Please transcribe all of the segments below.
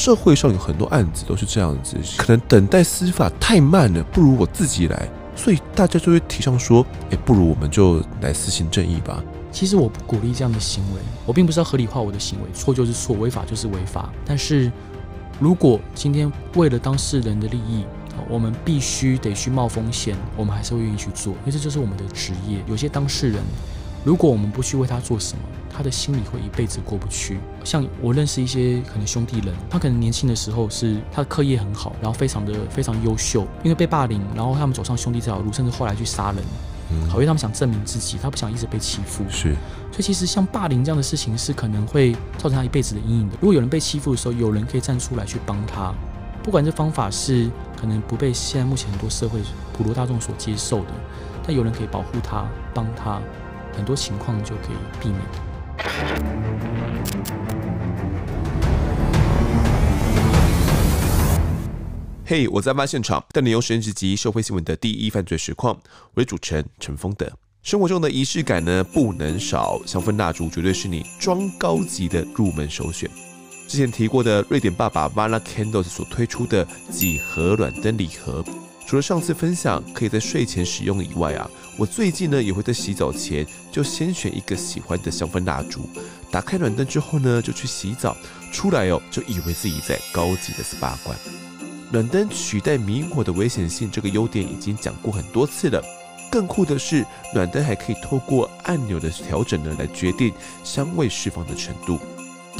社会上有很多案子都是这样子，可能等待司法太慢了，不如我自己来，所以大家就会提倡说，哎，不如我们就来私行正义吧。其实我不鼓励这样的行为，我并不是要合理化我的行为，错就是错，违法就是违法。但是如果今天为了当事人的利益，我们必须得去冒风险，我们还是会愿意去做，因为这就是我们的职业。有些当事人。如果我们不去为他做什么，他的心里会一辈子过不去。像我认识一些可能兄弟人，他可能年轻的时候是他的课业很好，然后非常的非常优秀，因为被霸凌，然后他们走上兄弟这条路，甚至后来去杀人，好，因为他们想证明自己，他不想一直被欺负。是，所以其实像霸凌这样的事情，是可能会造成他一辈子的阴影的。如果有人被欺负的时候，有人可以站出来去帮他，不管这方法是可能不被现在目前很多社会普罗大众所接受的，但有人可以保护他，帮他。很多情况就可以避免。嘿，我在发现场，带你用时事及社会新闻的第一犯罪实况。我是主持人陈峰的。生活中的仪式感呢，不能少。香氛蜡烛绝对是你装高级的入门首选。之前提过的瑞典爸爸 v a n l a Candles 所推出的几何软灯礼盒。除了上次分享可以在睡前使用以外啊，我最近呢也会在洗澡前就先选一个喜欢的香氛蜡烛，打开暖灯之后呢就去洗澡，出来哦就以为自己在高级的 SPA 馆。暖灯取代明火的危险性这个优点已经讲过很多次了，更酷的是暖灯还可以透过按钮的调整呢来决定香味释放的程度。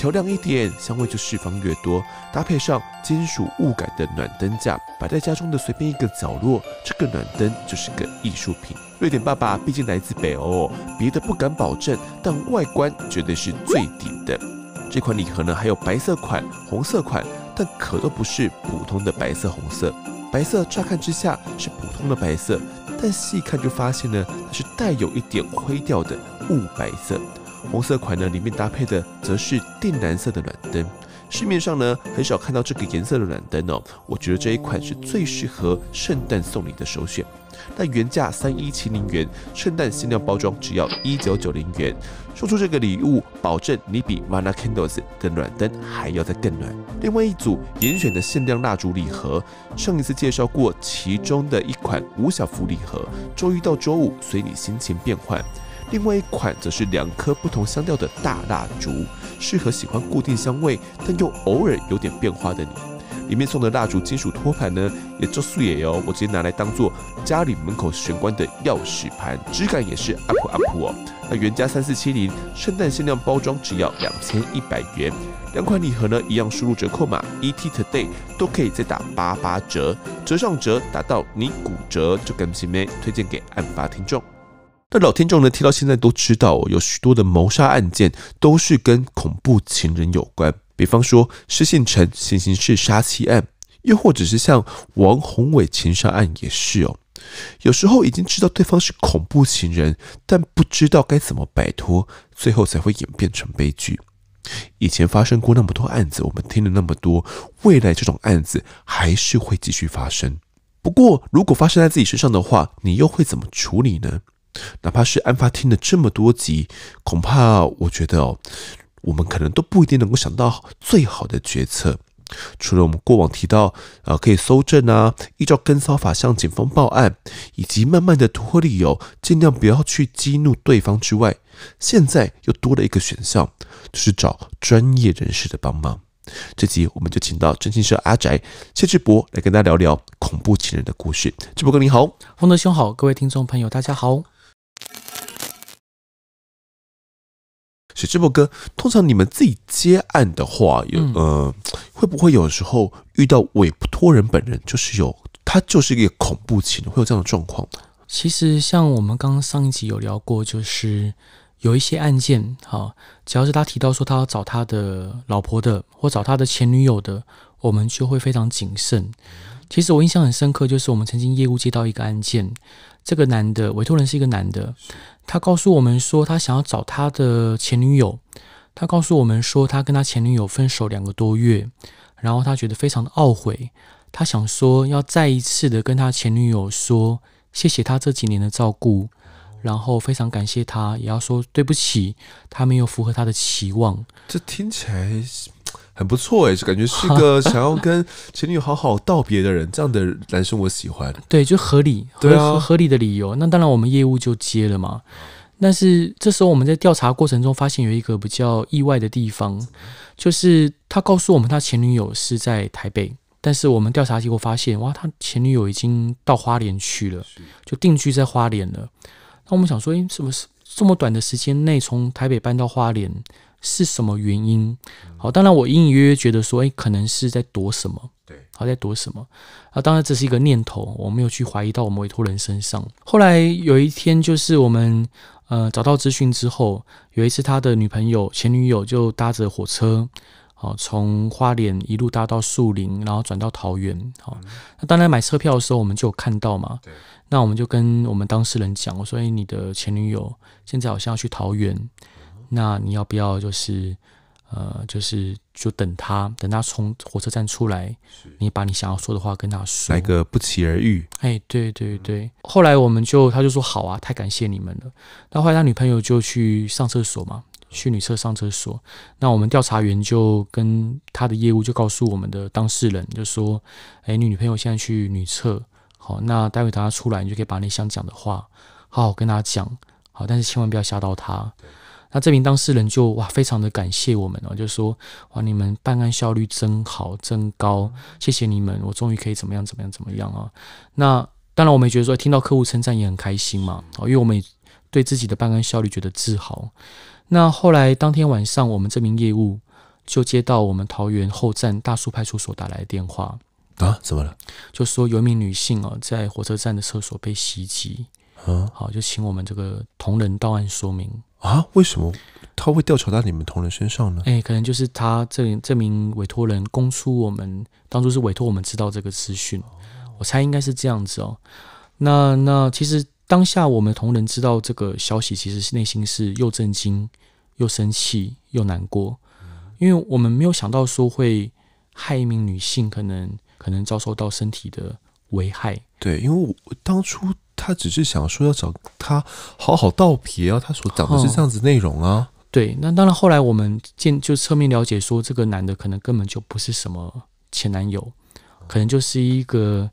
调亮一点，香味就释放越多。搭配上金属雾感的暖灯架，摆在家中的随便一个角落，这个暖灯就是个艺术品。瑞典爸爸毕竟来自北欧，别的不敢保证，但外观绝对是最顶的。这款礼盒呢，还有白色款、红色款，但可都不是普通的白色、红色。白色乍看之下是普通的白色，但细看就发现呢，它是带有一点灰调的雾白色。红色款呢，里面搭配的则是靛蓝色的暖灯，市面上呢很少看到这个颜色的暖灯哦，我觉得这一款是最适合圣诞送礼的首选。但原价三一七零元，圣诞限量包装只要一九九零元，送出这个礼物，保证你比 Mana Candles 的暖灯还要再更暖。另外一组严选的限量蜡烛礼盒，上一次介绍过其中的一款五小福礼盒，周一到周五随你心情变换。另外一款则是两颗不同香调的大蜡烛，适合喜欢固定香味但又偶尔有点变化的你。里面送的蜡烛金属托盘呢，也就素野哦，我直接拿来当做家里门口玄关的钥匙盘，质感也是 UP UP 哦。那原价三四七零，圣诞限量包装只要两千一百元。两款礼盒呢，一样输入折扣码 ET TODAY 都可以再打八八折，折上折打到你骨折，就赶紧买，推荐给案发听众。那老听众呢？听到现在都知道有许多的谋杀案件都是跟恐怖情人有关，比方说施信成、行刑式杀妻案，又或者是像王宏伟情杀案也是哦。有时候已经知道对方是恐怖情人，但不知道该怎么摆脱，最后才会演变成悲剧。以前发生过那么多案子，我们听了那么多，未来这种案子还是会继续发生。不过，如果发生在自己身上的话，你又会怎么处理呢？哪怕是案发听了这么多集，恐怕我觉得哦，我们可能都不一定能够想到最好的决策。除了我们过往提到，呃，可以搜证啊，依照跟骚法向警方报案，以及慢慢的脱理由，尽量不要去激怒对方之外，现在又多了一个选项，就是找专业人士的帮忙。这集我们就请到征信社阿宅谢志博来跟大家聊聊恐怖情人的故事。志博哥你好，洪德兄好，各位听众朋友大家好。写这首歌，通常你们自己接案的话，有呃，会不会有时候遇到委托人本人就是有，他就是一个恐怖情人，会有这样的状况？其实像我们刚刚上一集有聊过，就是有一些案件，好，只要是他提到说他要找他的老婆的，或找他的前女友的，我们就会非常谨慎。其实我印象很深刻，就是我们曾经业务接到一个案件。这个男的委托人是一个男的，他告诉我们说他想要找他的前女友。他告诉我们说他跟他前女友分手两个多月，然后他觉得非常的懊悔。他想说要再一次的跟他前女友说谢谢他这几年的照顾，然后非常感谢他，也要说对不起他没有符合他的期望。这听起来。很不错哎，感觉是个 想要跟前女友好好道别的人，这样的男生我喜欢。对，就合理，对啊，合理的理由。那当然，我们业务就接了嘛。但是这时候我们在调查过程中发现有一个比较意外的地方，就是他告诉我们他前女友是在台北，但是我们调查结果发现，哇，他前女友已经到花莲去了，就定居在花莲了。那我们想说，诶，什么是这么短的时间内从台北搬到花莲？是什么原因？好，当然我隐隐约约觉得说，哎，可能是在躲什么？对，好在躲什么？啊，当然这是一个念头，我没有去怀疑到我们委托人身上。后来有一天，就是我们呃找到资讯之后，有一次他的女朋友前女友就搭着火车，好从花莲一路搭到树林，然后转到桃园。好，那当然买车票的时候，我们就有看到嘛。对，那我们就跟我们当事人讲，我说，哎，你的前女友现在好像要去桃园。那你要不要就是，呃，就是就等他，等他从火车站出来，你把你想要说的话跟他说，来个不期而遇。哎，对对对。后来我们就，他就说好啊，太感谢你们了。那后来他女朋友就去上厕所嘛，去女厕上厕所。那我们调查员就跟他的业务就告诉我们的当事人，就说，哎，你女朋友现在去女厕，好，那待会等她出来，你就可以把你想讲的话好好跟他讲，好，但是千万不要吓到他。那这名当事人就哇，非常的感谢我们哦，就说哇，你们办案效率真好真高，谢谢你们，我终于可以怎么样怎么样怎么样啊。那当然，我们也觉得说听到客户称赞也很开心嘛，哦，因为我们对自己的办案效率觉得自豪。那后来当天晚上，我们这名业务就接到我们桃园后站大树派出所打来的电话啊，怎么了？就说有一名女性啊，在火车站的厕所被袭击啊，好，就请我们这个同仁到案说明。啊，为什么他会调查到你们同仁身上呢？哎，可能就是他这这名委托人供出我们当初是委托我们知道这个资讯，我猜应该是这样子哦。那那其实当下我们同仁知道这个消息，其实内心是又震惊、又生气、又难过，因为我们没有想到说会害一名女性，可能可能遭受到身体的危害。对，因为我当初。他只是想说要找他好好道别啊，他所讲的是这样子内容啊。对，那当然后来我们见就侧面了解说，这个男的可能根本就不是什么前男友，可能就是一个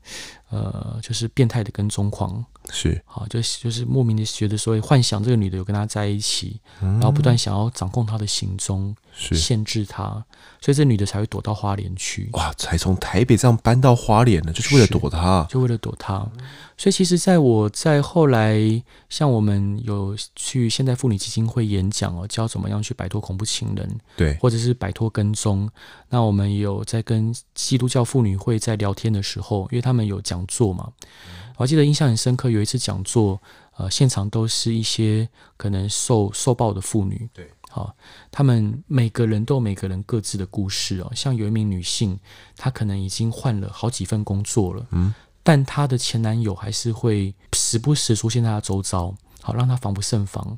呃，就是变态的跟踪狂。是，好，就就是莫名的觉得，所以幻想这个女的有跟他在一起，然后不断想要掌控他的行踪，是限制他，所以这女的才会躲到花莲去。哇，才从台北这样搬到花莲呢，就是为了躲她，就为了躲她。所以其实，在我在后来，像我们有去现代妇女基金会演讲哦，教怎么样去摆脱恐怖情人，对，或者是摆脱跟踪。那我们有在跟基督教妇女会在聊天的时候，因为他们有讲座嘛。我记得印象很深刻，有一次讲座，呃，现场都是一些可能受受暴的妇女，对，好，他们每个人都有每个人各自的故事哦，像有一名女性，她可能已经换了好几份工作了，嗯，但她的前男友还是会时不时出现在她周遭，好，让她防不胜防。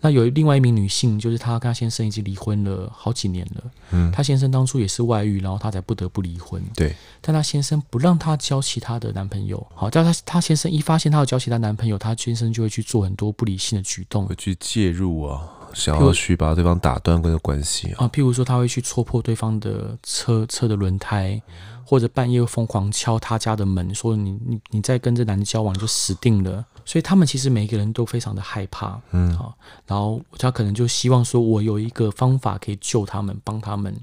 那有另外一名女性，就是她跟她先生已经离婚了好几年了。嗯，她先生当初也是外遇，然后她才不得不离婚。对，但她先生不让她交其他的男朋友。好，但她她先生一发现她要交其他男朋友，她先生就会去做很多不理性的举动，会去介入啊，想要去把对方打断这个关系啊。譬如说，他会去戳破对方的车车的轮胎，或者半夜疯狂敲他家的门，说：“你你你再跟这男的交往就死定了。”所以他们其实每个人都非常的害怕，嗯，好，然后他可能就希望说，我有一个方法可以救他们，帮他们。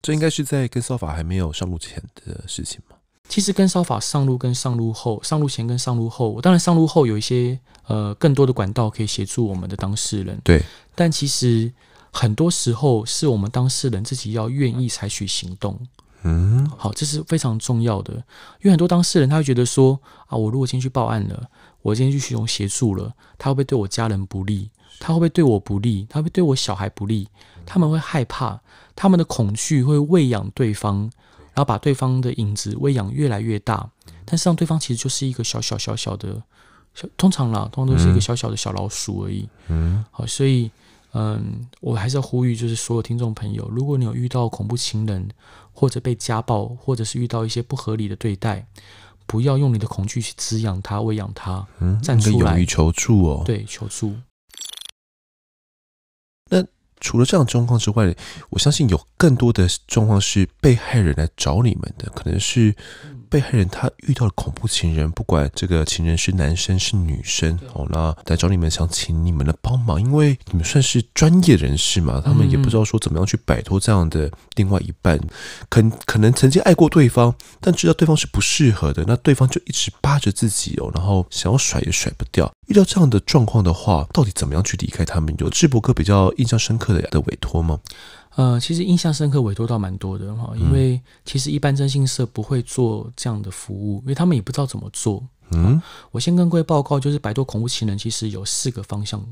这应该是在跟烧法还没有上路前的事情吗？其实跟烧法上路跟上路后，上路前跟上路后，当然上路后有一些呃更多的管道可以协助我们的当事人。对，但其实很多时候是我们当事人自己要愿意采取行动。嗯，好，这是非常重要的，因为很多当事人他会觉得说，啊，我如果先去报案了。我今天去寻求协助了，他会不会对我家人不利？他会不会对我不利？他会不会对我小孩不利？他们会害怕，他们的恐惧会喂养对方，然后把对方的影子喂养越来越大。但是让对方其实就是一个小小小小的，通常啦，通常都是一个小小的小老鼠而已。好，所以嗯，我还是要呼吁，就是所有听众朋友，如果你有遇到恐怖情人，或者被家暴，或者是遇到一些不合理的对待。不要用你的恐惧去滋养他、喂养他，站出来勇于求助哦。对，求助。那除了这样状况之外，我相信有更多的状况是被害人来找你们的，可能是。被害人他遇到了恐怖情人，不管这个情人是男生是女生，哦，那来找你们想请你们的帮忙，因为你们算是专业人士嘛，他们也不知道说怎么样去摆脱这样的另外一半，可可能曾经爱过对方，但知道对方是不适合的，那对方就一直扒着自己哦，然后想要甩也甩不掉。遇到这样的状况的话，到底怎么样去离开他们？有志博哥比较印象深刻的的委托吗？呃，其实印象深刻委托到蛮多的哈，因为其实一般征信社不会做这样的服务，因为他们也不知道怎么做。嗯，我先跟各位报告，就是摆脱恐怖情人其实有四个方向。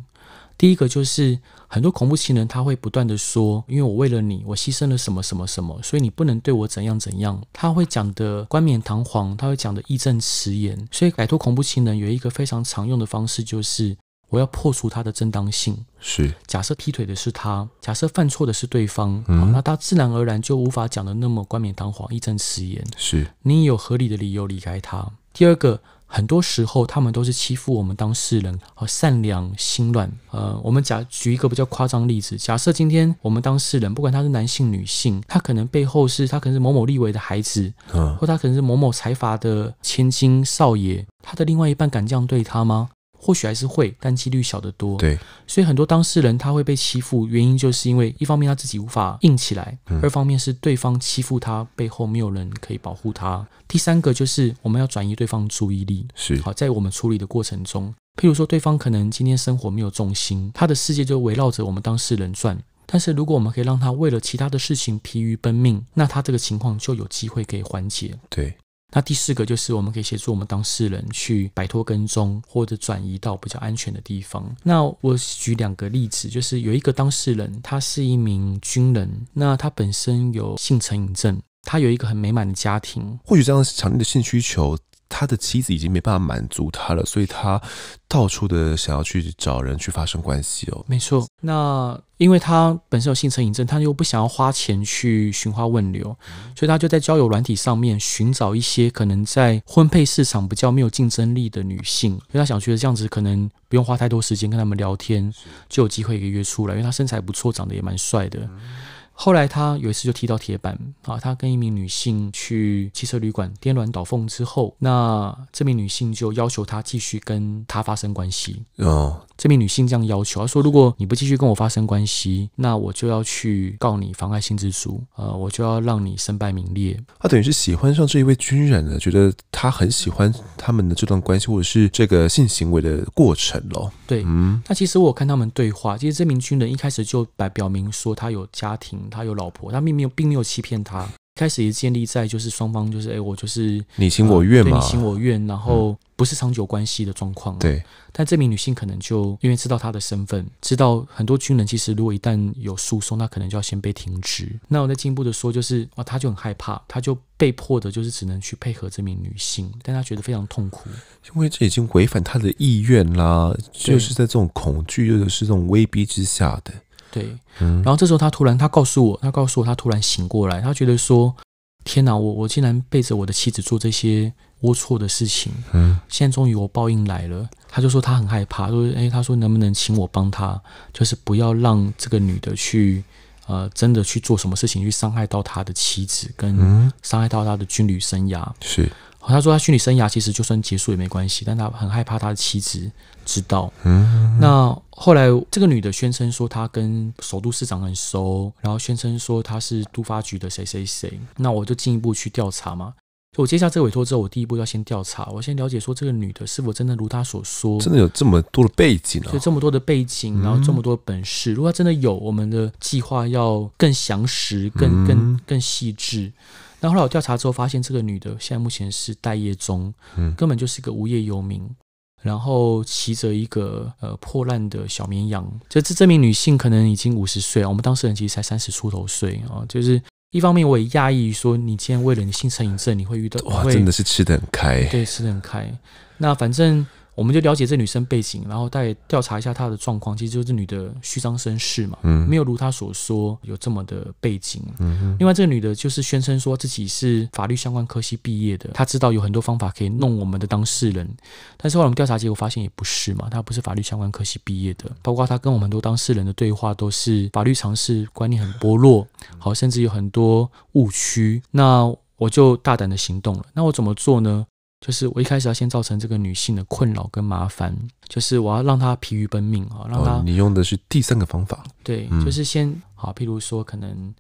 第一个就是很多恐怖情人他会不断的说，因为我为了你，我牺牲了什么什么什么，所以你不能对我怎样怎样。他会讲的冠冕堂皇，他会讲的义正词严，所以摆脱恐怖情人有一个非常常用的方式就是。我要破除他的正当性。是，假设劈腿的是他，假设犯错的是对方，嗯，那他自然而然就无法讲的那么冠冕堂皇、义正词严。是你有合理的理由离开他。第二个，很多时候他们都是欺负我们当事人，和善良心软。呃，我们假举一个比较夸张例子，假设今天我们当事人不管他是男性女性，他可能背后是他可能是某某立委的孩子，嗯，或他可能是某某财阀的千金少爷，他的另外一半敢这样对他吗？或许还是会，但几率小得多。对，所以很多当事人他会被欺负，原因就是因为一方面他自己无法硬起来，二方面是对方欺负他背后没有人可以保护他。第三个就是我们要转移对方注意力。是，好，在我们处理的过程中，譬如说对方可能今天生活没有重心，他的世界就围绕着我们当事人转。但是如果我们可以让他为了其他的事情疲于奔命，那他这个情况就有机会可以缓解。对。那第四个就是，我们可以协助我们当事人去摆脱跟踪，或者转移到比较安全的地方。那我举两个例子，就是有一个当事人，他是一名军人，那他本身有性成瘾症，他有一个很美满的家庭，或许这样强烈的性需求。他的妻子已经没办法满足他了，所以他到处的想要去找人去发生关系哦。没错，那因为他本身有性成瘾症，他又不想要花钱去寻花问柳，所以他就在交友软体上面寻找一些可能在婚配市场比较没有竞争力的女性，因为他想觉得这样子可能不用花太多时间跟他们聊天，就有机会一个约出来，因为他身材不错，长得也蛮帅的。后来他有一次就踢到铁板啊，他跟一名女性去汽车旅馆颠鸾倒凤之后，那这名女性就要求他继续跟他发生关系。哦，这名女性这样要求，她说：“如果你不继续跟我发生关系，那我就要去告你妨碍性自书啊，我就要让你身败名裂。”他等于是喜欢上这一位军人了，觉得他很喜欢他们的这段关系，或者是这个性行为的过程咯。对，嗯，那其实我看他们对话，其实这名军人一开始就表表明说他有家庭。他有老婆，他并没有，并没有欺骗他。开始也建立在就是双方就是，哎，我就是你情我愿嘛，你情我愿，然后不是长久关系的状况。对，但这名女性可能就因为知道他的身份，知道很多军人其实如果一旦有诉讼，那可能就要先被停职。那我再进一步的说，就是哇，他就很害怕，他就被迫的，就是只能去配合这名女性，但他觉得非常痛苦，因为这已经违反他的意愿啦，就是在这种恐惧，或者是这种威逼之下的。对，然后这时候他突然，他告诉我，他告诉我，他突然醒过来，他觉得说，天哪，我我竟然背着我的妻子做这些龌龊的事情，嗯，现在终于我报应来了。他就说他很害怕，说，哎，他说能不能请我帮他，就是不要让这个女的去，呃，真的去做什么事情，去伤害到他的妻子，跟伤害到他的军旅生涯。是，他说他军旅生涯其实就算结束也没关系，但他很害怕他的妻子知道。嗯，那。后来，这个女的宣称说她跟首都市长很熟，然后宣称说她是都发局的谁谁谁。那我就进一步去调查嘛。就我接下这委托之后，我第一步要先调查，我先了解说这个女的是否真的如她所说，真的有这么多的背景，就这么多的背景，然后这么多的本事。如果她真的有，我们的计划要更详实、更更更细致。那后来我调查之后，发现这个女的现在目前是待业中，根本就是个无业游民。然后骑着一个呃破烂的小绵羊，这这这名女性可能已经五十岁啊，我们当事人其实才三十出头岁啊，就是一方面我也讶异于说，你今然为了性成瘾症，你会遇到哇，真的是吃的很开，对，吃的很开，那反正。我们就了解这女生背景，然后再调查一下她的状况。其实，就是这女的虚张声势嘛，没有如她所说有这么的背景。嗯，另外，这个女的就是宣称说自己是法律相关科系毕业的，她知道有很多方法可以弄我们的当事人。但是后来我们调查结果发现也不是嘛，她不是法律相关科系毕业的。包括她跟我们很多当事人的对话都是法律常识观念很薄弱，好，甚至有很多误区。那我就大胆的行动了。那我怎么做呢？就是我一开始要先造成这个女性的困扰跟麻烦，就是我要让她疲于奔命啊，让她。你用的是第三个方法。对，就是先好，譬如说，可能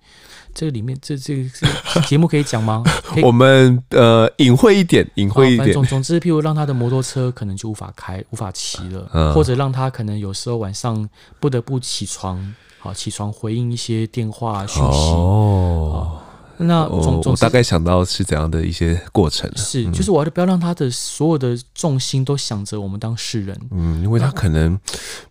这里面这这个 节目可以讲吗？我们呃隐晦一点，隐晦一点。总总之，譬如让她的摩托车可能就无法开、无法骑了，或者让她可能有时候晚上不得不起床，好起床回应一些电话讯息。哦、那我我大概想到是怎样的一些过程，是就是我要不要让他的所有的重心都想着我们当事人，嗯，因为他可能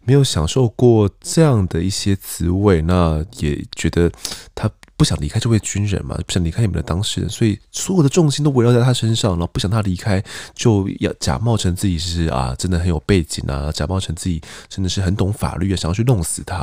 没有享受过这样的一些滋味，那也觉得他。不想离开这位军人嘛？不想离开你们的当事人，所以所有的重心都围绕在他身上，然后不想他离开，就要假冒成自己是啊，真的很有背景啊，假冒成自己真的是很懂法律啊，想要去弄死他。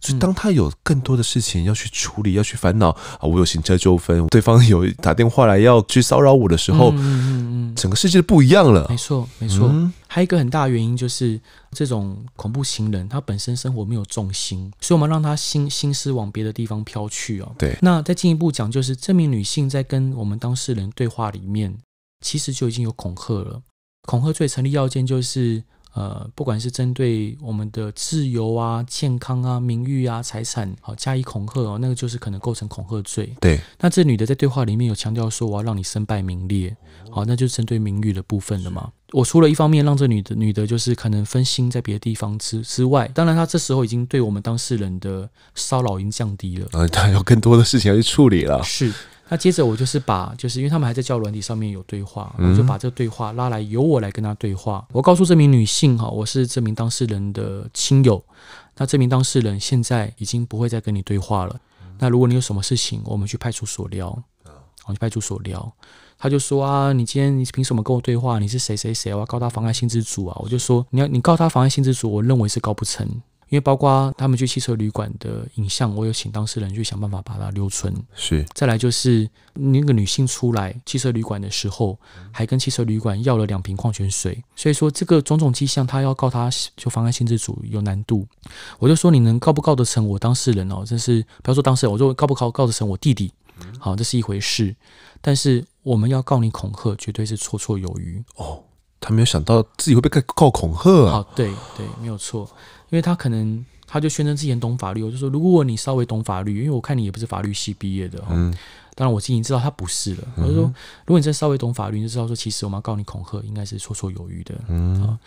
所以当他有更多的事情要去处理、要去烦恼啊，我有行车纠纷，对方有打电话来要去骚扰我的时候，嗯嗯嗯整个世界不一样了。没错，没错。还有一个很大的原因就是。这种恐怖情人，他本身生活没有重心，所以我们让他心心思往别的地方飘去哦。对，那再进一步讲，就是这名女性在跟我们当事人对话里面，其实就已经有恐吓了。恐吓罪成立要件就是，呃，不管是针对我们的自由啊、健康啊、名誉啊、财产，好加以恐吓，哦，那个就是可能构成恐吓罪。对，那这女的在对话里面有强调说我要让你身败名裂，好，那就是针对名誉的部分了嘛。我除了一方面让这女的女的，就是可能分心在别的地方之之外，当然她这时候已经对我们当事人的骚扰已经降低了。呃，他有更多的事情要去处理了。是，那接着我就是把，就是因为他们还在交软体上面有对话，我就把这个对话拉来，由我来跟她对话。我告诉这名女性哈，我是这名当事人的亲友，那这名当事人现在已经不会再跟你对话了。那如果你有什么事情，我们去派出所聊。去派出所聊，他就说啊，你今天你凭什么跟我对话？你是谁谁谁我要告他妨碍性自主啊？我就说你要你告他妨碍性自主，我认为是告不成，因为包括他们去汽车旅馆的影像，我有请当事人去想办法把它留存。是，再来就是那个女性出来汽车旅馆的时候，还跟汽车旅馆要了两瓶矿泉水，所以说这个种种迹象，他要告他就妨碍性自主有难度。我就说你能告不告得成？我当事人哦，真是不要说当事人，我说告不告告得成？我弟弟。好，这是一回事，但是我们要告你恐吓，绝对是绰绰有余哦。他没有想到自己会被告恐吓啊。好，对对，没有错，因为他可能他就宣称自己懂法律，我就说如果你稍微懂法律，因为我看你也不是法律系毕业的，嗯，当然我是已经知道他不是了。我就说如果你再稍微懂法律，你就知道说其实我们要告你恐吓，应该是绰绰有余的。嗯。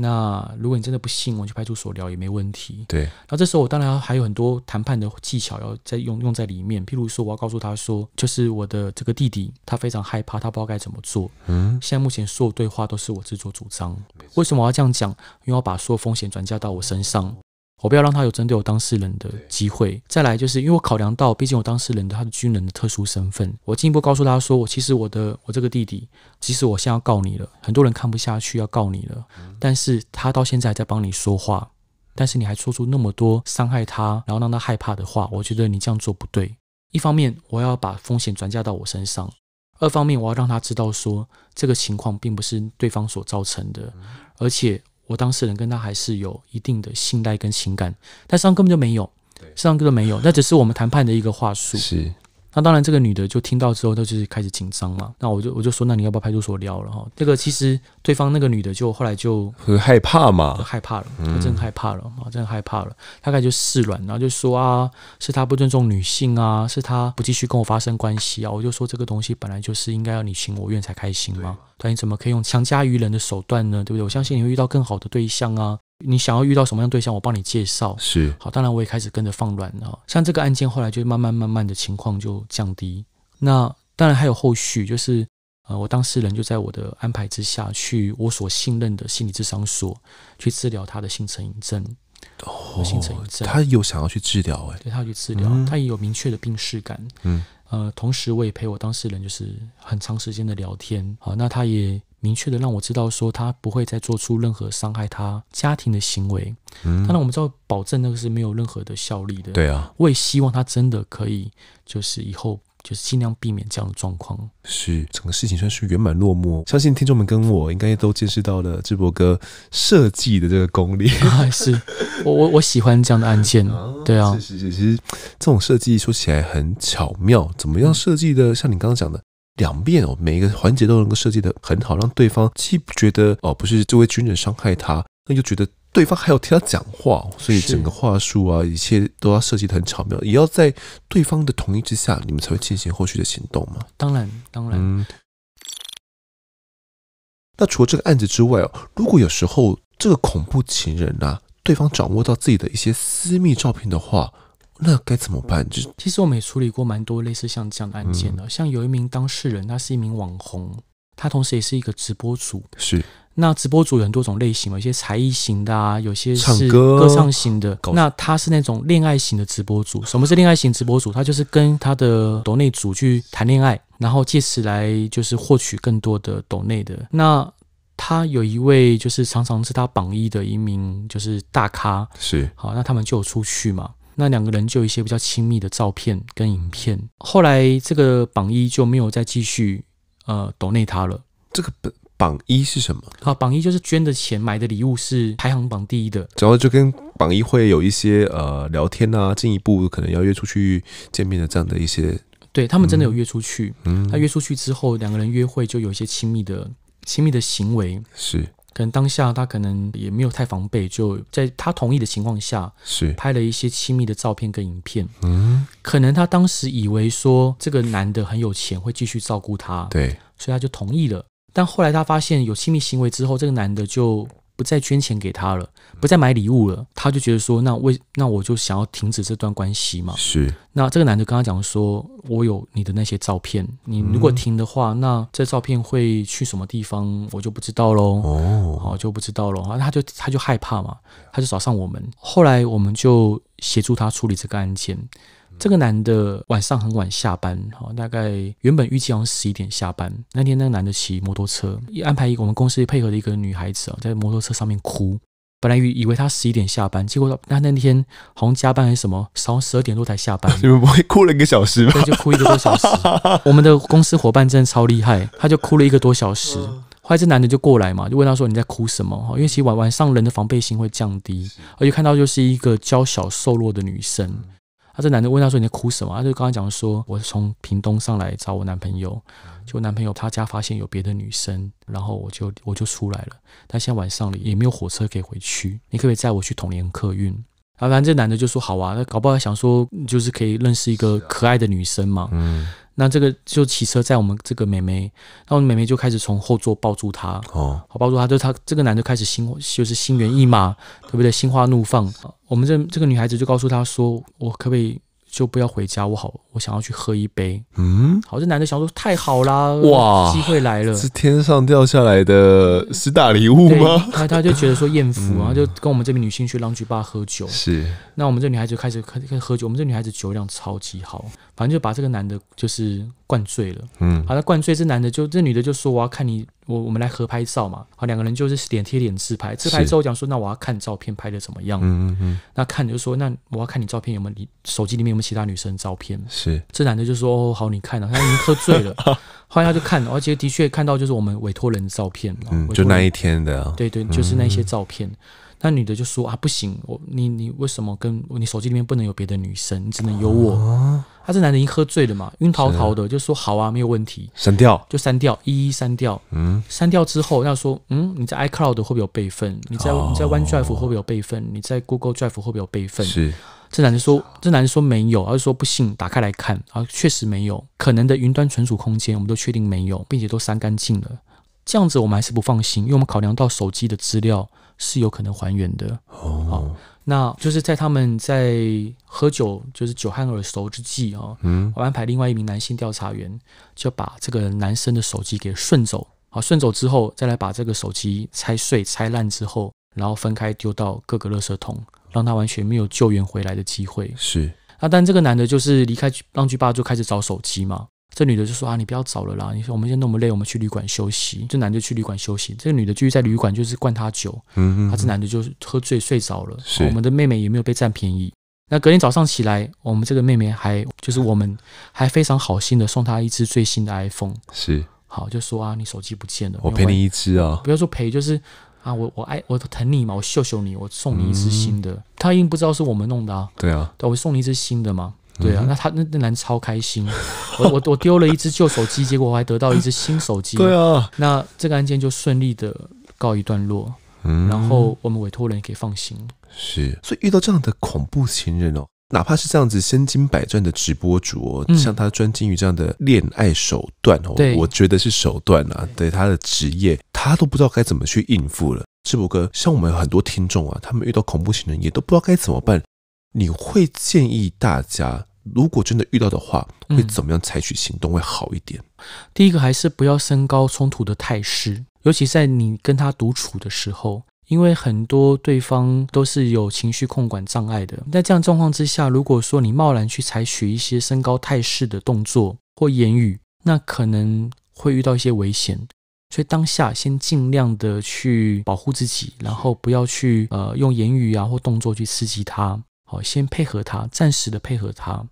那如果你真的不信，我去派出所聊也没问题。对。那这时候我当然还有很多谈判的技巧要再用用在里面。譬如说，我要告诉他说，就是我的这个弟弟，他非常害怕，他不知道该怎么做。嗯。现在目前所有对话都是我自作主张。为什么我要这样讲？因为要把所有风险转嫁到我身上。我不要让他有针对我当事人的机会。再来就是，因为我考量到，毕竟我当事人的他的军人的特殊身份，我进一步告诉他说，我其实我的我这个弟弟，即使我现在要告你了，很多人看不下去要告你了，但是他到现在还在帮你说话，但是你还说出那么多伤害他，然后让他害怕的话，我觉得你这样做不对。一方面我要把风险转嫁到我身上，二方面我要让他知道说，这个情况并不是对方所造成的，而且。我当事人跟他还是有一定的信赖跟情感，但实上根本就没有，实际上根本没有，那只是我们谈判的一个话术。是。那当然，这个女的就听到之后，她就是开始紧张嘛。那我就我就说，那你要不要派出所聊了哈？这个其实对方那个女的就后来就很害怕嘛，害怕了，她真的害怕了啊，真的害怕了。大概就示软，然后就说啊，是他不尊重女性啊，是他不继续跟我发生关系啊。我就说这个东西本来就是应该要你情我愿才开心嘛，对？你怎么可以用强加于人的手段呢？对不对？我相信你会遇到更好的对象啊。你想要遇到什么样对象，我帮你介绍。是好，当然我也开始跟着放软了。像这个案件，后来就慢慢慢慢的情况就降低。那当然还有后续，就是呃，我当事人就在我的安排之下去我所信任的心理智商所去治疗他的性成瘾症。哦，性成瘾症，他有想要去治疗哎，对他去治疗，他也有明确的病视感。嗯，呃，同时我也陪我当事人就是很长时间的聊天。好，那他也。明确的让我知道，说他不会再做出任何伤害他家庭的行为。嗯，当然我们知道，保证那个是没有任何的效力的。对啊，我也希望他真的可以，就是以后就是尽量避免这样的状况。是，整个事情算是圆满落幕。相信听众们跟我应该都见识到了志博哥设计的这个功力。是我我我喜欢这样的案件。对啊，是是，其实这种设计说起来很巧妙，怎么样设计的？像你刚刚讲的。两面哦，每一个环节都能够设计的很好，让对方既不觉得哦不是这位军人伤害他，那就觉得对方还要听他讲话，所以整个话术啊，一切都要设计的很巧妙，也要在对方的同意之下，你们才会进行后续的行动嘛。当然，当然。那除了这个案子之外哦，如果有时候这个恐怖情人啊，对方掌握到自己的一些私密照片的话。那该怎么办？就其实我们也处理过蛮多类似像这样的案件了。像有一名当事人，他是一名网红，他同时也是一个直播主。是，那直播主有很多种类型嘛，有些才艺型的啊，有些是歌唱型的。那他是那种恋爱型的直播主。什么是恋爱型直播主？他就是跟他的抖内主去谈恋爱，然后借此来就是获取更多的抖内的。那他有一位就是常常是他榜一的一名就是大咖。是，好，那他们就有出去嘛。那两个人就有一些比较亲密的照片跟影片。后来这个榜一就没有再继续呃抖内他了。这个榜榜一是什么？好，榜一就是捐的钱买的礼物是排行榜第一的。然后就跟榜一会有一些呃聊天啊，进一步可能要约出去见面的这样的一些。对他们真的有约出去。嗯。他约出去之后，两个人约会就有一些亲密的亲密的行为。是。可能当下他可能也没有太防备，就在他同意的情况下，是拍了一些亲密的照片跟影片。嗯，可能他当时以为说这个男的很有钱，会继续照顾他，对，所以他就同意了。但后来他发现有亲密行为之后，这个男的就。不再捐钱给他了，不再买礼物了，他就觉得说，那为那我就想要停止这段关系嘛。是，那这个男的跟他讲说，我有你的那些照片，你如果停的话，那这照片会去什么地方，我就不知道喽。哦，好就不知道了后他就他就害怕嘛，他就找上我们。后来我们就协助他处理这个案件。这个男的晚上很晚下班，哈，大概原本预计好像十一点下班。那天那个男的骑摩托车，一安排一我们公司配合的一个女孩子啊，在摩托车上面哭。本来以为他十一点下班，结果他那天好像加班还是什么，好像十二点多才下班。你们不会哭了一个小时吗？就哭一个多小时。我们的公司伙伴真的超厉害，他就哭了一个多小时。后来这男的就过来嘛，就问他说：“你在哭什么？”哈，因为晚晚上人的防备心会降低，而且看到就是一个娇小瘦弱的女生。这男的问他说：“你在哭什么？”他就刚刚讲说：“我是从屏东上来找我男朋友，就男朋友他家发现有别的女生，然后我就我就出来了。他现在晚上了也没有火车可以回去，你可不可以载我去统联客运？”啊，反正这男的就说：“好啊。”那搞不好想说就是可以认识一个可爱的女生嘛。那这个就骑车在我们这个美眉，然后美眉就开始从后座抱住他，哦，好抱住他，就他这个男就开始心就是心猿意马，对不对？心花怒放。我们这这个女孩子就告诉他说，我可不可以？就不要回家，我好，我想要去喝一杯。嗯，好，这男的想说太好啦，哇，机会来了，是天上掉下来的，是大礼物吗？他他就觉得说艳福，然后就跟我们这边女性去浪酒吧喝酒。是，那我们这女孩子开始开始喝酒，我们这女孩子酒量超级好，反正就把这个男的就是。灌醉了，嗯，好，他灌醉这男的，就这女的就说我要看你，我我们来合拍照嘛，好，两个人就是脸贴脸自拍，自拍之后讲说那我要看照片拍的怎么样，嗯嗯嗯，那看就说那我要看你照片有没有你手机里面有没有其他女生照片，是，这男的就说哦好你看了，他已经喝醉了，后来他就看了，而且的确看到就是我们委托人的照片嗯，就那一天的，对对，就是那些照片。那女的就说：“啊，不行，我你你为什么跟你手机里面不能有别的女生？你只能有我。”他这男的已经喝醉了嘛，晕陶陶的，就说：“好啊，没有问题，删掉就删掉，一一删掉。”嗯，删掉之后，他说：“嗯，你在 iCloud 会不会有备份？你在你在 OneDrive 会不会有备份？你在 Google Drive 会不会有备份？”是，这男的说：“这男的说没有，而是说不信，打开来看啊，确实没有可能的云端存储空间，我们都确定没有，并且都删干净了。这样子我们还是不放心，因为我们考量到手机的资料。”是有可能还原的哦，那就是在他们在喝酒，就是酒酣耳熟之际啊，嗯，我安排另外一名男性调查员就把这个男生的手机给顺走，好，顺走之后再来把这个手机拆碎、拆烂之后，然后分开丢到各个垃圾桶，让他完全没有救援回来的机会。是啊，但这个男的就是离开浪巨霸就开始找手机嘛。这女的就说啊，你不要找了啦！你说我们现在那么累，我们去旅馆休息。这男的去旅馆休息，这个女的继续在旅馆就是灌他酒。嗯嗯。他这男的就喝醉睡着了。是。我们的妹妹也没有被占便宜。那隔天早上起来，我们这个妹妹还就是我们还非常好心的送她一只最新的 iPhone。是。好，就说啊，你手机不见了，我赔你一只啊！不要说赔，就是啊，我我爱我疼你嘛，我秀秀你，我送你一只新的。她、一定不知道是我们弄的啊。对啊。但我送你一只新的嘛。对啊，那他那那男超开心，我我我丢了一只旧手机，结果我还得到一只新手机。对啊，那这个案件就顺利的告一段落，嗯、然后我们委托人可以放心。是，所以遇到这样的恐怖情人哦，哪怕是这样子身经百战的直播主哦，像他专精于这样的恋爱手段哦，我觉得是手段啊，对他的职业，他都不知道该怎么去应付了。智博哥，像我们很多听众啊，他们遇到恐怖情人也都不知道该怎么办，你会建议大家？如果真的遇到的话，会怎么样采取行动会好一点？第一个还是不要升高冲突的态势，尤其在你跟他独处的时候，因为很多对方都是有情绪控管障碍的。在这样状况之下，如果说你贸然去采取一些升高态势的动作或言语，那可能会遇到一些危险。所以当下先尽量的去保护自己，然后不要去呃用言语啊或动作去刺激他。好，先配合他，暂时的配合他。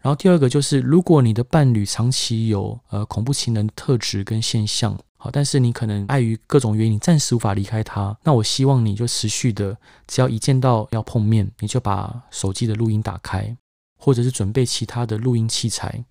然后第二个就是，如果你的伴侣长期有呃恐怖情人特质跟现象，好，但是你可能碍于各种原因暂时无法离开他，那我希望你就持续的，只要一见到要碰面，你就把手机的录音打开，或者是准备其他的录音器材，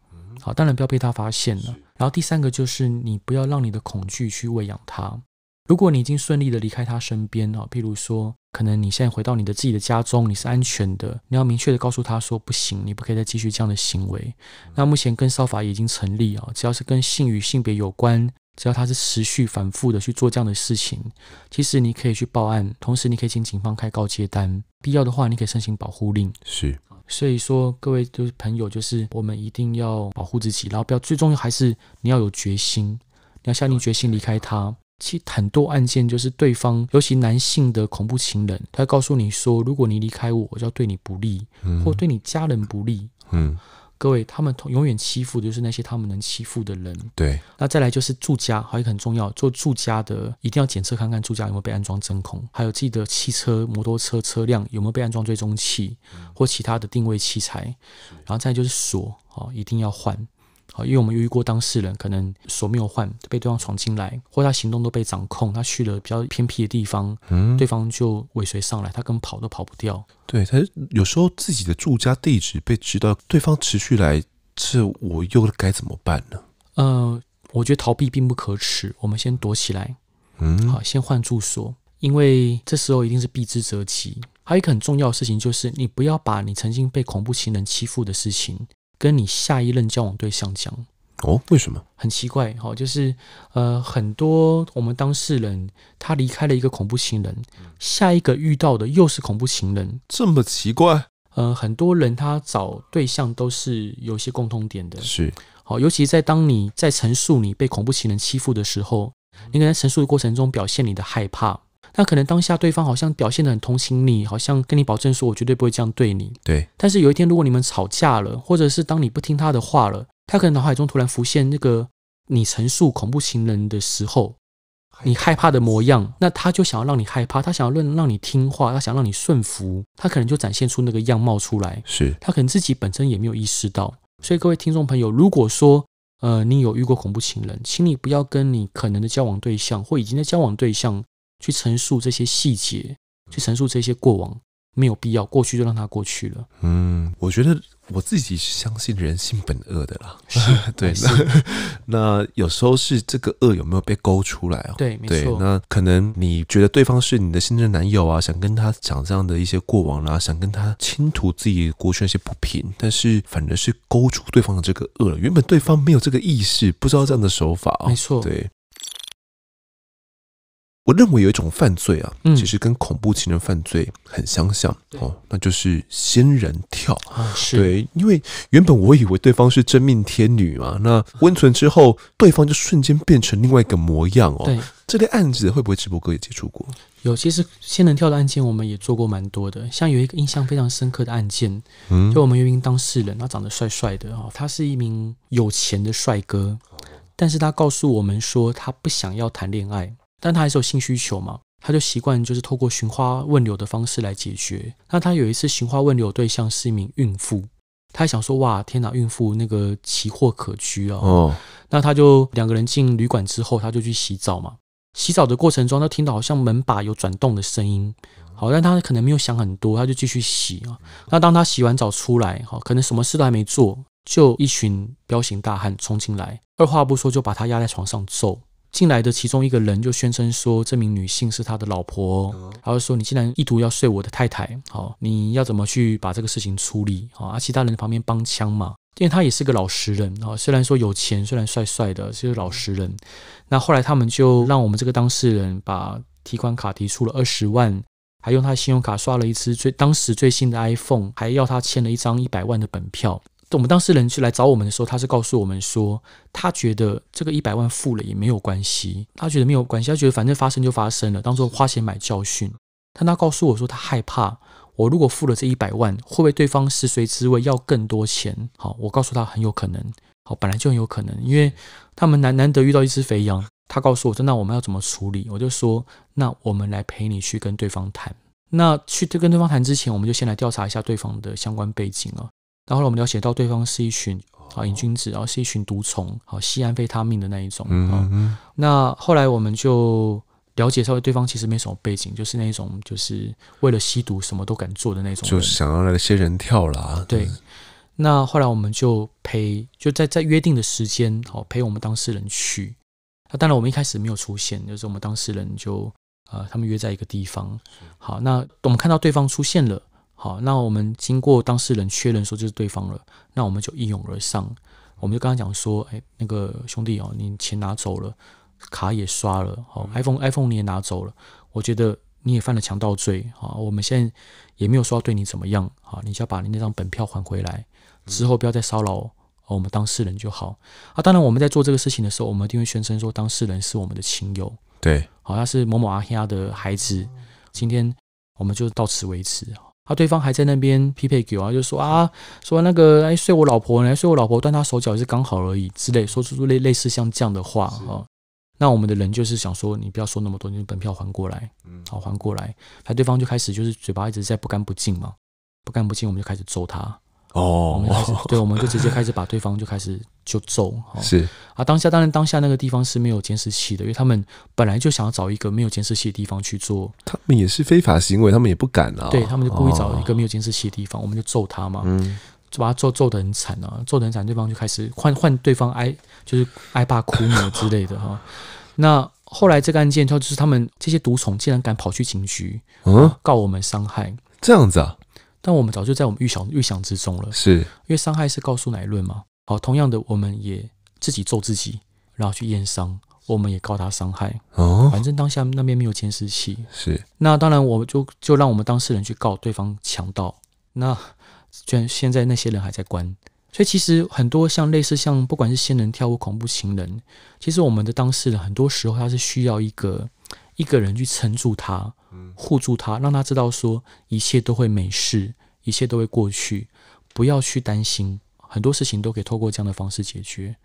好，当然不要被他发现了。然后第三个就是，你不要让你的恐惧去喂养他。如果你已经顺利的离开他身边啊，譬如说，可能你现在回到你的自己的家中，你是安全的。你要明确的告诉他说，不行，你不可以再继续这样的行为。那目前跟骚法已经成立啊，只要是跟性与性别有关，只要他是持续反复的去做这样的事情，其实你可以去报案，同时你可以请警方开告诫单，必要的话你可以申请保护令。是，所以说各位就是朋友，就是我们一定要保护自己，然后不要最重要还是你要有决心，你要下定决心离开他。其实很多案件就是对方，尤其男性的恐怖情人，他告诉你说，如果你离开我，我就要对你不利，或对你家人不利。嗯，各位，他们永远欺负的就是那些他们能欺负的人。对。那再来就是住家，还有一个很重要，做住家的一定要检测看看住家有没有被安装真空，还有自己的汽车、摩托车、车辆有没有被安装追踪器或其他的定位器材。然后再就是锁哦，一定要换。好，因为我们遇过当事人，可能锁没有换，被对方闯进来，或他行动都被掌控，他去了比较偏僻的地方，嗯，对方就尾随上来，他根本跑都跑不掉。对他有时候自己的住家地址被知道，对方持续来，这我又该怎么办呢？呃，我觉得逃避并不可耻，我们先躲起来，嗯，好，先换住所，因为这时候一定是避之则吉。还有一个很重要的事情就是，你不要把你曾经被恐怖情人欺负的事情。跟你下一任交往对象讲哦，为什么很奇怪？哈，就是呃，很多我们当事人他离开了一个恐怖情人，下一个遇到的又是恐怖情人，这么奇怪？呃，很多人他找对象都是有一些共通点的，是好，尤其在当你在陈述你被恐怖情人欺负的时候，你可在陈述的过程中表现你的害怕。那可能当下对方好像表现的很同情你，好像跟你保证说“我绝对不会这样对你”。对。但是有一天，如果你们吵架了，或者是当你不听他的话了，他可能脑海中突然浮现那个你陈述恐怖情人的时候，你害怕的模样，那他就想要让你害怕，他想要让让你听话，他想让你顺服，他可能就展现出那个样貌出来。是他可能自己本身也没有意识到。所以各位听众朋友，如果说呃你有遇过恐怖情人，请你不要跟你可能的交往对象或已经在交往对象。去陈述这些细节，去陈述这些过往没有必要，过去就让它过去了。嗯，我觉得我自己是相信人性本恶的啦。对，那有时候是这个恶有没有被勾出来啊？对，没错。那可能你觉得对方是你的新任男友啊，想跟他讲这样的一些过往，啦、想跟他倾吐自己过去那些不平，但是反而是勾出对方的这个恶了。原本对方没有这个意识，不知道这样的手法哦。没错，对。我认为有一种犯罪啊，嗯，其实跟恐怖情人犯罪很相像哦，那就是仙人跳，是，对，因为原本我以为对方是真命天女嘛，那温存之后，对方就瞬间变成另外一个模样哦，这类案子会不会直播哥也接触过？有，其实仙人跳的案件我们也做过蛮多的，像有一个印象非常深刻的案件，嗯，就我们有一名当事人，他长得帅帅的啊，他是一名有钱的帅哥，但是他告诉我们说他不想要谈恋爱。但他还是有性需求嘛？他就习惯就是透过寻花问柳的方式来解决。那他有一次寻花问柳对象是一名孕妇，他还想说：哇，天哪，孕妇那个奇货可居啊！哦。那他就两个人进旅馆之后，他就去洗澡嘛。洗澡的过程中，他听到好像门把有转动的声音。好，但他可能没有想很多，他就继续洗啊。那当他洗完澡出来，哈，可能什么事都还没做，就一群彪形大汉冲进来，二话不说就把他压在床上揍。进来的其中一个人就宣称说，这名女性是他的老婆，然后说你竟然意图要睡我的太太，好，你要怎么去把这个事情处理？好，啊，其他人旁边帮腔嘛，因为他也是个老实人啊，虽然说有钱，虽然帅帅的，是个老实人。那后来他们就让我们这个当事人把提款卡提出了二十万，还用他信用卡刷了一次最当时最新的 iPhone，还要他签了一张一百万的本票。我们当事人去来找我们的时候，他是告诉我们说，他觉得这个一百万付了也没有关系，他觉得没有关系，他觉得反正发生就发生了，当做花钱买教训。但他告诉我说，他害怕我如果付了这一百万，会不会对方食髓知味要更多钱？好，我告诉他很有可能，好，本来就很有可能，因为他们难难得遇到一只肥羊。他告诉我，说，那我们要怎么处理？我就说，那我们来陪你去跟对方谈。那去跟对方谈之前，我们就先来调查一下对方的相关背景啊。然后我们了解到对方是一群啊瘾君子，然后是一群毒虫，好吸安非他命的那一种。嗯嗯。那后来我们就了解稍微对方其实没什么背景，就是那一种就是为了吸毒什么都敢做的那种，就是想要那些人跳了。对。那后来我们就陪就在在约定的时间好陪我们当事人去。那当然我们一开始没有出现，就是我们当事人就呃他们约在一个地方。好，那我们看到对方出现了。好，那我们经过当事人确认说就是对方了，那我们就一拥而上，我们就跟他讲说，哎，那个兄弟哦，你钱拿走了，卡也刷了，好，iPhone iPhone 你也拿走了，我觉得你也犯了强盗罪啊，我们现在也没有说要对你怎么样啊，你就要把你那张本票还回来，之后不要再骚扰我们当事人就好。啊，当然我们在做这个事情的时候，我们一定会宣称说当事人是我们的亲友，对，好像是某某阿黑阿的孩子，今天我们就到此为止。啊，对方还在那边匹配给啊，就说啊，说那个，哎，睡我老婆，来睡我老婆，断他手脚是刚好而已之类，说出类类似像这样的话啊。那我们的人就是想说，你不要说那么多，你本票还过来，嗯，好还过来。他对方就开始就是嘴巴一直在不干不净嘛，不干不净，我们就开始揍他。哦，对，我们就直接开始把对方就开始就揍，是啊，当下当然当下那个地方是没有监视器的，因为他们本来就想要找一个没有监视器的地方去做。他们也是非法行为，他们也不敢啊。对他们就故意找一个没有监视器的地方，我们就揍他嘛，嗯，就把他揍揍的很惨啊，揍的惨，对方就开始换换对方挨就是挨爸哭母之类的哈。那后来这个案件之后，就是他们这些毒虫竟然敢跑去警局，嗯，告我们伤害，这样子啊。那我们早就在我们预想预想之中了，是，因为伤害是告诉乃论嘛？好，同样的，我们也自己揍自己，然后去验伤，我们也告他伤害。哦，反正当下那边没有监视器。是，那当然，我们就就让我们当事人去告对方强盗。那居然现在那些人还在关，所以其实很多像类似像不管是仙人跳舞、恐怖情人，其实我们的当事人很多时候他是需要一个一个人去撑住他。护住他，让他知道说一切都会没事，一切都会过去，不要去担心，很多事情都可以透过这样的方式解决。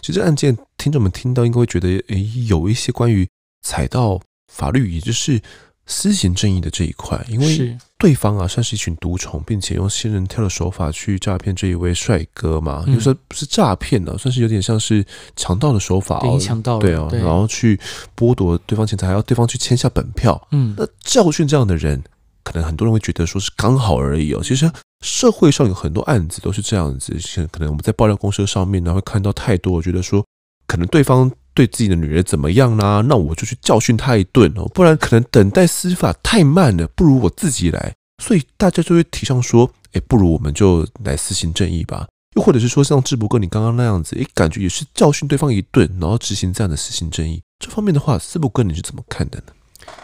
其实案件，听众们听到应该会觉得，诶，有一些关于踩到法律也就是私行正义的这一块，因为对方啊，算是一群毒虫，并且用仙人跳的手法去诈骗这一位帅哥嘛，又说是诈骗呢，算是有点像是强盗的手法强盗，对啊，然后去剥夺对方钱财，还要对方去签下本票。嗯，那教训这样的人，可能很多人会觉得说是刚好而已哦。其实社会上有很多案子都是这样子，像可能我们在爆料公司上面呢，会看到太多觉得说，可能对方。对自己的女儿怎么样啦？那我就去教训他一顿哦，不然可能等待司法太慢了，不如我自己来。所以大家就会提倡说，哎，不如我们就来私行正义吧。又或者是说，像智博哥你刚刚那样子，哎，感觉也是教训对方一顿，然后执行这样的私行正义。这方面的话，智博哥你是怎么看的呢？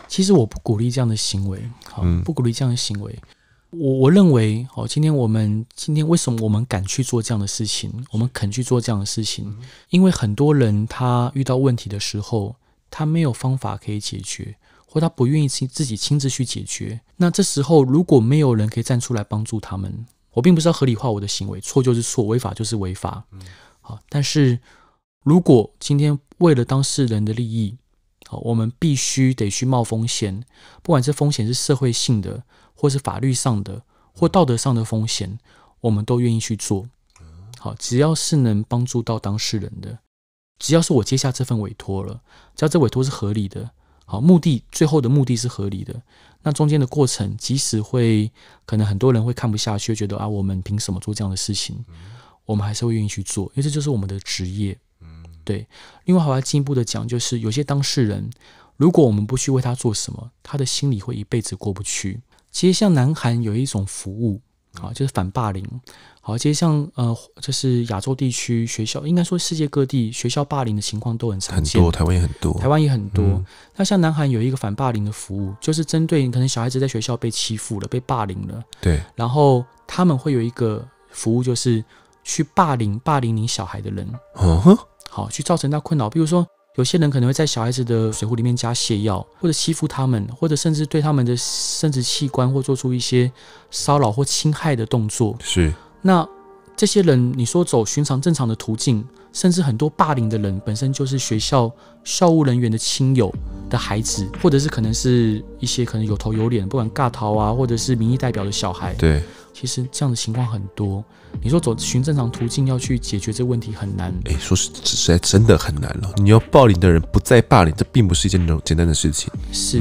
其实我不鼓励这样的行为，嗯，不鼓励这样的行为。我我认为，哦，今天我们今天为什么我们敢去做这样的事情？我们肯去做这样的事情，因为很多人他遇到问题的时候，他没有方法可以解决，或他不愿意亲自己亲自去解决。那这时候，如果没有人可以站出来帮助他们，我并不是要合理化我的行为，错就是错，违法就是违法。好，但是如果今天为了当事人的利益，好，我们必须得去冒风险，不管是风险是社会性的。或是法律上的或道德上的风险，我们都愿意去做。好，只要是能帮助到当事人的，只要是我接下这份委托了，只要这委托是合理的，好，目的最后的目的是合理的，那中间的过程，即使会可能很多人会看不下去，觉得啊，我们凭什么做这样的事情，我们还是会愿意去做，因为这就是我们的职业。嗯，对。另外，还要进一步的讲，就是有些当事人，如果我们不去为他做什么，他的心里会一辈子过不去。其实像南韩有一种服务，啊，就是反霸凌。好，其实像呃，就是亚洲地区学校，应该说世界各地学校霸凌的情况都很常见，台湾也很多，台湾也很多。那像南韩有一个反霸凌的服务，就是针对可能小孩子在学校被欺负了、被霸凌了。对。然后他们会有一个服务，就是去霸凌霸凌你小孩的人。哦。好，去造成他困扰，比如说。有些人可能会在小孩子的水壶里面加泻药，或者欺负他们，或者甚至对他们的生殖器官或做出一些骚扰或侵害的动作。是，那这些人你说走寻常正常的途径，甚至很多霸凌的人本身就是学校校务人员的亲友的孩子，或者是可能是一些可能有头有脸，不管尬逃啊，或者是民意代表的小孩。对。其实这样的情况很多，你说走寻正常途径要去解决这个问题很难，哎，说是实在真的很难了。你要霸凌的人不再霸凌，这并不是一件种简单的事情。是，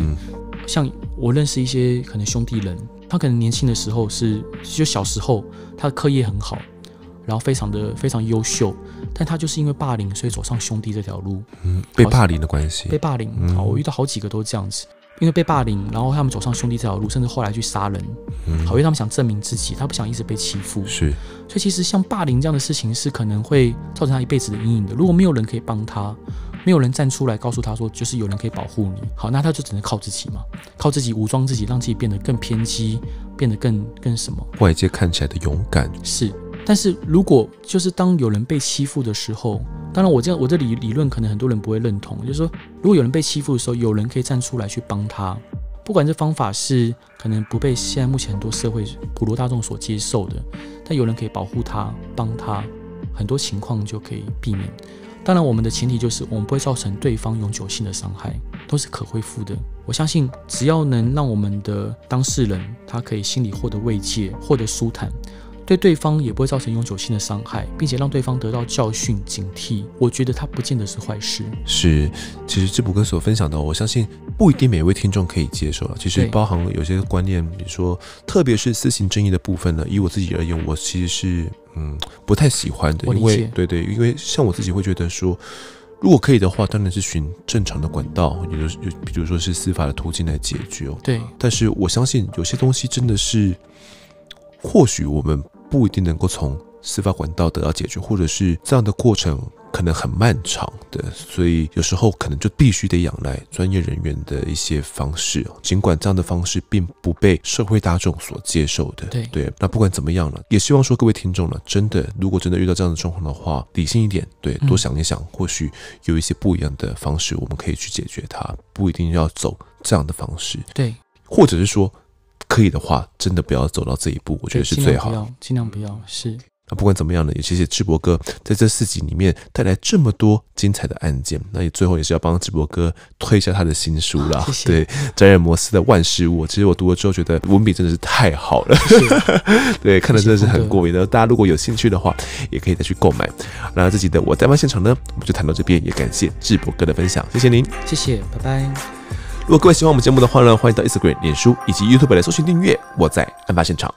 像我认识一些可能兄弟人，他可能年轻的时候是就小时候他的课业很好，然后非常的非常优秀，但他就是因为霸凌，所以走上兄弟这条路。嗯，被霸凌的关系。被霸凌，好，我遇到好几个都这样子。因为被霸凌，然后他们走上兄弟这条路，甚至后来去杀人。嗯、好，因为他们想证明自己，他不想一直被欺负。是，所以其实像霸凌这样的事情，是可能会造成他一辈子的阴影的。如果没有人可以帮他，没有人站出来告诉他说，就是有人可以保护你，好，那他就只能靠自己嘛，靠自己武装自己，让自己变得更偏激，变得更更什么外界看起来的勇敢是。但是如果就是当有人被欺负的时候，当然我这我这理理论可能很多人不会认同，就是说如果有人被欺负的时候，有人可以站出来去帮他，不管这方法是可能不被现在目前很多社会普罗大众所接受的，但有人可以保护他、帮他，很多情况就可以避免。当然我们的前提就是我们不会造成对方永久性的伤害，都是可恢复的。我相信只要能让我们的当事人他可以心里获得慰藉、获得舒坦。对对方也不会造成永久性的伤害，并且让对方得到教训、警惕。我觉得他不见得是坏事。是，其实志博哥所分享的，我相信不一定每位听众可以接受。其实包含有些观念，比如说，特别是私刑正义的部分呢。以我自己而言，我其实是嗯不太喜欢的，因为对对，因为像我自己会觉得说，如果可以的话，当然是寻正常的管道，也就就比如说是司法的途径来解决。对，但是我相信有些东西真的是，或许我们。不一定能够从司法管道得到解决，或者是这样的过程可能很漫长的，所以有时候可能就必须得仰赖专业人员的一些方式，尽管这样的方式并不被社会大众所接受的。对对，那不管怎么样了，也希望说各位听众呢，真的如果真的遇到这样的状况的话，理性一点，对，多想一想，或许有一些不一样的方式我们可以去解决它，不一定要走这样的方式。对，或者是说。可以的话，真的不要走到这一步，我觉得是最好，尽量不要。不要是。那不管怎么样呢，也谢谢智博哥在这四集里面带来这么多精彩的案件。那也最后也是要帮智博哥推一下他的新书啦。谢谢。对，加尔摩斯的万事屋，其实我读了之后觉得文笔真的是太好了。哈哈。对，看的真的是很过瘾。后大家如果有兴趣的话，也可以再去购买。那这集的我待办现场呢，我们就谈到这边，也感谢智博哥的分享，谢谢您，谢谢，拜拜。如果各位喜欢我们节目的话呢，欢迎到 Instagram、脸书以及 YouTube 来搜寻订阅。我在案发现场。